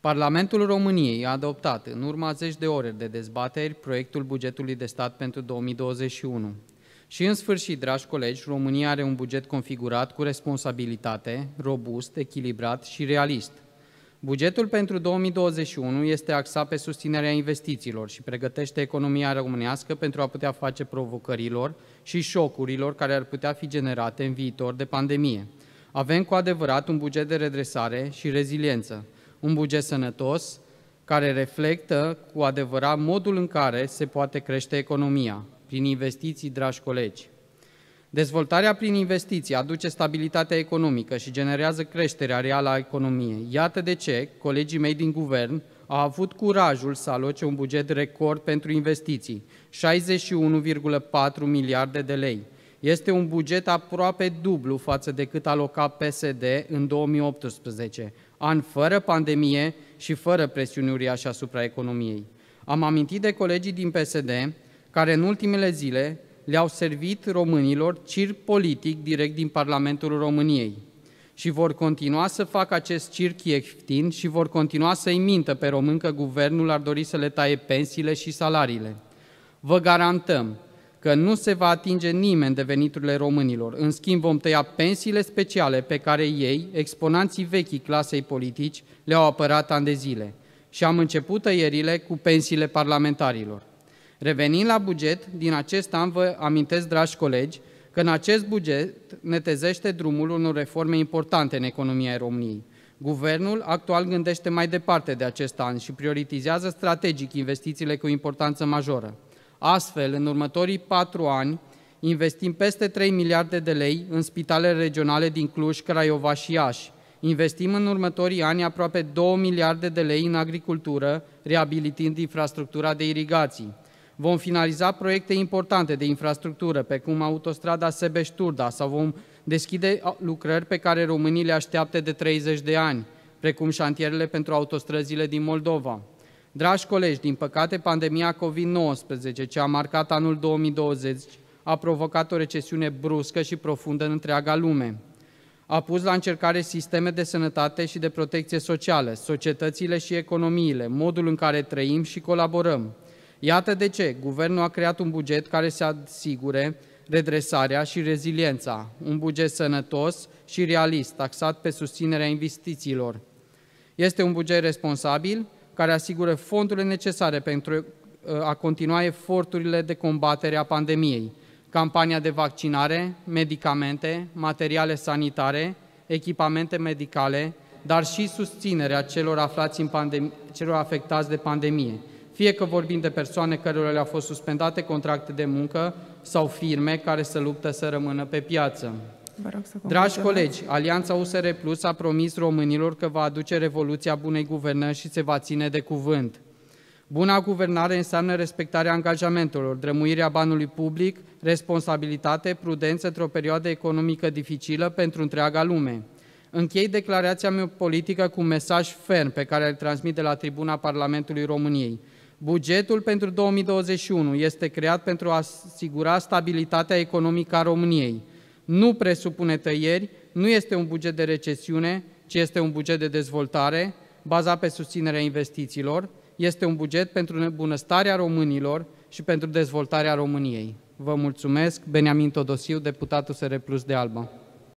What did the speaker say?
Parlamentul României a adoptat, în urma zeci de ore de dezbateri, proiectul bugetului de stat pentru 2021. Și în sfârșit, dragi colegi, România are un buget configurat cu responsabilitate, robust, echilibrat și realist. Bugetul pentru 2021 este axat pe susținerea investițiilor și pregătește economia românească pentru a putea face provocărilor și șocurilor care ar putea fi generate în viitor de pandemie. Avem cu adevărat un buget de redresare și reziliență, un buget sănătos care reflectă cu adevărat modul în care se poate crește economia prin investiții, dragi colegi. Dezvoltarea prin investiții aduce stabilitatea economică și generează creșterea reală a economiei. Iată de ce colegii mei din guvern au avut curajul să aloce un buget record pentru investiții, 61,4 miliarde de lei. Este un buget aproape dublu față de cât aloca PSD în 2018, an fără pandemie și fără presiuni uriașe asupra economiei. Am amintit de colegii din PSD care în ultimele zile le-au servit românilor circ politic direct din Parlamentul României și vor continua să facă acest circ ieftin și vor continua să-i mintă pe român că guvernul ar dori să le taie pensiile și salariile. Vă garantăm că nu se va atinge nimeni de veniturile românilor. În schimb, vom tăia pensiile speciale pe care ei, exponanții vechii clasei politici, le-au apărat ani de zile. Și am început tăierile cu pensiile parlamentarilor. Revenind la buget, din acest an vă amintesc, dragi colegi, că în acest buget ne drumul unor reforme importante în economia României. Guvernul actual gândește mai departe de acest an și prioritizează strategic investițiile cu importanță majoră. Astfel, în următorii patru ani, investim peste 3 miliarde de lei în spitalele regionale din Cluj, Craiova și Iași. Investim în următorii ani aproape 2 miliarde de lei în agricultură, reabilitând infrastructura de irigații. Vom finaliza proiecte importante de infrastructură, precum autostrada Sebeș-Turda, sau vom deschide lucrări pe care românii le așteaptă de 30 de ani, precum șantierele pentru autostrăzile din Moldova. Dragi colegi, din păcate, pandemia COVID-19, ce a marcat anul 2020, a provocat o recesiune bruscă și profundă în întreaga lume. A pus la încercare sisteme de sănătate și de protecție socială, societățile și economiile, modul în care trăim și colaborăm. Iată de ce guvernul a creat un buget care să asigure redresarea și reziliența, un buget sănătos și realist, taxat pe susținerea investițiilor. Este un buget responsabil care asigură fondurile necesare pentru uh, a continua eforturile de combatere a pandemiei, campania de vaccinare, medicamente, materiale sanitare, echipamente medicale, dar și susținerea celor, aflați în pandemie, celor afectați de pandemie, fie că vorbim de persoane cărora le-au fost suspendate contracte de muncă sau firme care se luptă să rămână pe piață. Dragi colegi, Alianța USR Plus a promis românilor că va aduce revoluția bunei guvernări și se va ține de cuvânt. Buna guvernare înseamnă respectarea angajamentelor, drămuirea banului public, responsabilitate, prudență într-o perioadă economică dificilă pentru întreaga lume. Închei declarația mea politică cu un mesaj ferm pe care îl transmit de la tribuna Parlamentului României. Bugetul pentru 2021 este creat pentru a asigura stabilitatea economică a României nu presupune tăieri, nu este un buget de recesiune, ci este un buget de dezvoltare, bazat pe susținerea investițiilor, este un buget pentru bunăstarea românilor și pentru dezvoltarea României. Vă mulțumesc, Beniamin Todosiu, deputatul SR Plus de Alba.